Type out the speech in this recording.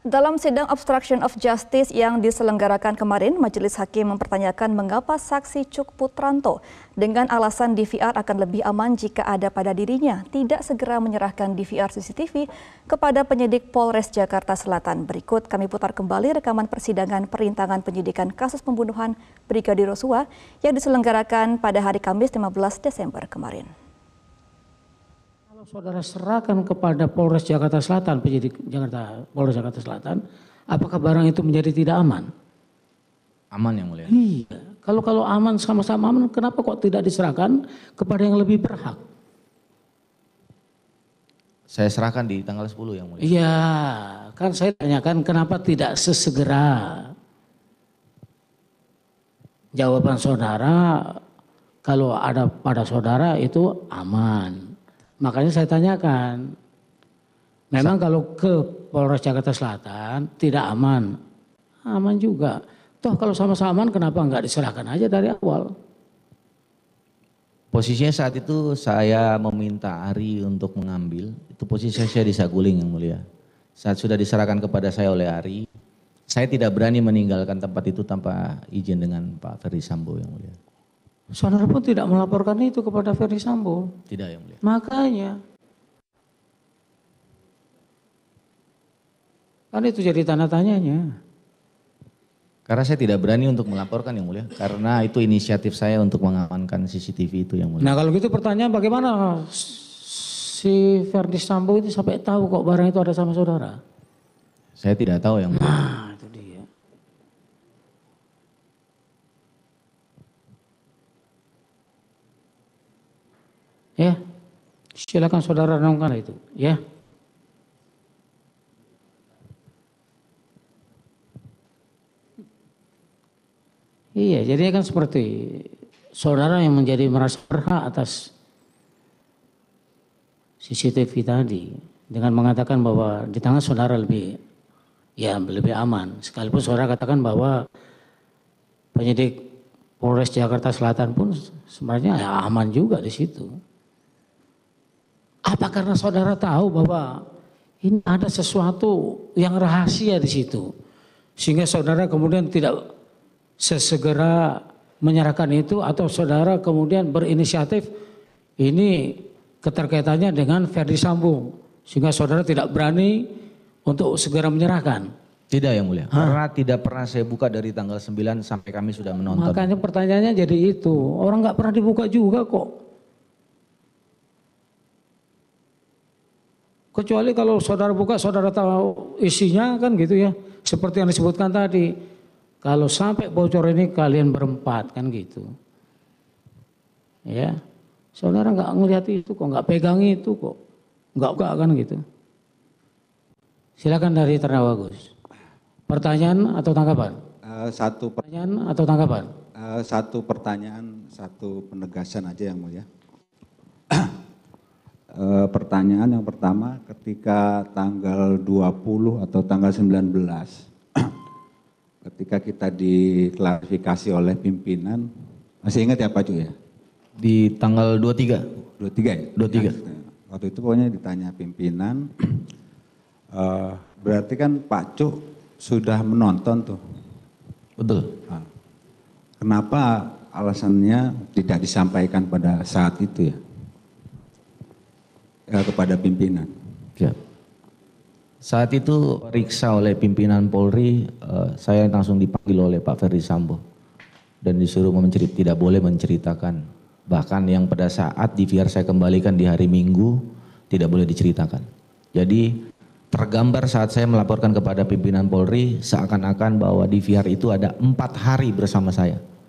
Dalam sidang obstruction of justice yang diselenggarakan kemarin, Majelis Hakim mempertanyakan mengapa saksi Cuk Putranto dengan alasan DVR akan lebih aman jika ada pada dirinya tidak segera menyerahkan DVR CCTV kepada penyidik Polres Jakarta Selatan. Berikut kami putar kembali rekaman persidangan perintangan penyidikan kasus pembunuhan Brigadir Yosua yang diselenggarakan pada hari Kamis 15 Desember kemarin kalau saudara serahkan kepada Polres Jakarta Selatan, penyidik Jakarta Polres Jakarta Selatan, apakah barang itu menjadi tidak aman? Aman yang mulia. Iya. Kalau kalau aman sama-sama aman, kenapa kok tidak diserahkan kepada yang lebih berhak? Saya serahkan di tanggal 10 yang mulia. Iya, kan saya tanyakan kenapa tidak sesegera. Jawaban saudara kalau ada pada saudara itu aman. Makanya saya tanyakan, memang Sa kalau ke Polres Jakarta Selatan tidak aman, aman juga. Toh kalau sama-sama aman kenapa nggak diserahkan aja dari awal? Posisinya saat itu saya meminta Ari untuk mengambil, itu posisi saya di Saguling yang mulia. Saat sudah diserahkan kepada saya oleh Ari, saya tidak berani meninggalkan tempat itu tanpa izin dengan Pak Ferry Sambo yang mulia. Saudara pun tidak melaporkan itu kepada Ferry Sambo. Tidak yang mulia. Makanya kan itu jadi tanda tanyanya. Karena saya tidak berani untuk melaporkan yang mulia, karena itu inisiatif saya untuk mengamankan CCTV itu yang mulia. Nah kalau gitu pertanyaan bagaimana si Ferdi Sambo itu sampai tahu kok barang itu ada sama saudara? Saya tidak tahu yang mulia. Nah. Ya, silakan saudara renungkan itu. Ya. Iya, jadi kan seperti saudara yang menjadi merasa berhak atas CCTV tadi dengan mengatakan bahwa di tangan saudara lebih ya lebih aman. Sekalipun saudara katakan bahwa penyidik Polres Jakarta Selatan pun sebenarnya ya aman juga di situ. Apa karena saudara tahu bahwa ini ada sesuatu yang rahasia di situ. Sehingga saudara kemudian tidak sesegera menyerahkan itu atau saudara kemudian berinisiatif ini keterkaitannya dengan Ferdi Sambo. Sehingga saudara tidak berani untuk segera menyerahkan. Tidak yang mulia, Hah? karena tidak pernah saya buka dari tanggal 9 sampai kami sudah menonton. Makanya pertanyaannya jadi itu, orang nggak pernah dibuka juga kok. Kecuali kalau saudara buka, saudara tahu isinya kan gitu ya. Seperti yang disebutkan tadi. Kalau sampai bocor ini kalian berempat kan gitu. Ya. Saudara nggak ngelihat itu kok, nggak pegang itu kok. Nggak buka kan gitu. Silakan dari Ternawagus. Pertanyaan atau tanggapan? Eh, satu pertanyaan atau tanggapan? Eh, satu pertanyaan, satu penegasan aja yang mulia. Eh, pertanyaan yang pertama ketika tanggal 20 atau tanggal 19 ketika kita diklarifikasi oleh pimpinan masih ingat ya Pak Cuk ya? Di tanggal 23. 23 ya? 23. Ya, waktu itu pokoknya ditanya pimpinan e, berarti kan Pak Cuk sudah menonton tuh. Betul. Nah, kenapa alasannya tidak disampaikan pada saat itu ya? eh, kepada pimpinan. Siap. Saat itu riksa oleh pimpinan Polri, eh, saya langsung dipanggil oleh Pak Ferdi Sambo dan disuruh mencerit tidak boleh menceritakan. Bahkan yang pada saat di VR saya kembalikan di hari Minggu tidak boleh diceritakan. Jadi tergambar saat saya melaporkan kepada pimpinan Polri seakan-akan bahwa di VR itu ada empat hari bersama saya.